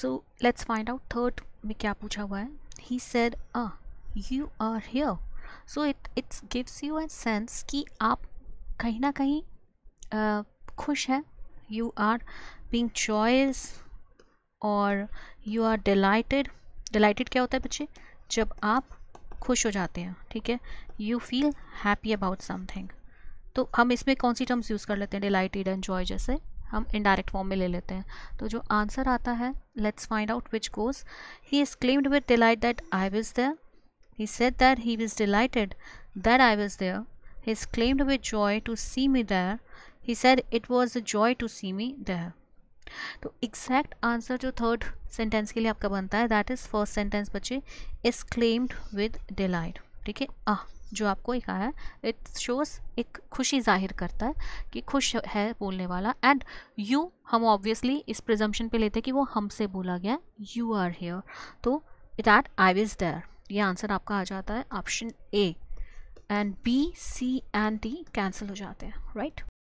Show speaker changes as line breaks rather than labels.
so let's find out third में क्या पूछा हुआ है he said a you are here so it it's gives you an sense कि आप कहीं ना कहीं uh, खुश हैं यू आर बींग जॉयस और यू आर डिलइटेड डिलइटेड क्या होता है बच्चे जब आप खुश हो जाते हैं ठीक है you feel happy about something तो हम इसमें कौन सी टर्म्स यूज़ कर लेते हैं डिलइटेड एंड जॉय जैसे हम इनडायरेक्ट फॉर्म में ले लेते हैं तो जो आंसर आता है let's find out which goes he is claimed with delight that I was there he said that he was delighted that I was there he is claimed with joy to see me there he said it was a joy to see me there तो exact answer जो third sentence के लिए आपका बनता है that is first sentence बच्चे is claimed with delight ठीक है आह जो आपको एक आया इट शोज़ एक खुशी जाहिर करता है कि खुश है बोलने वाला एंड यू हम ऑब्वियसली इस प्रिजम्पन पे लेते हैं कि वो हमसे बोला गया यू आर हेयर तो it at I was there ये आंसर आपका आ जाता है option A and B C and D cancel हो जाते हैं राइट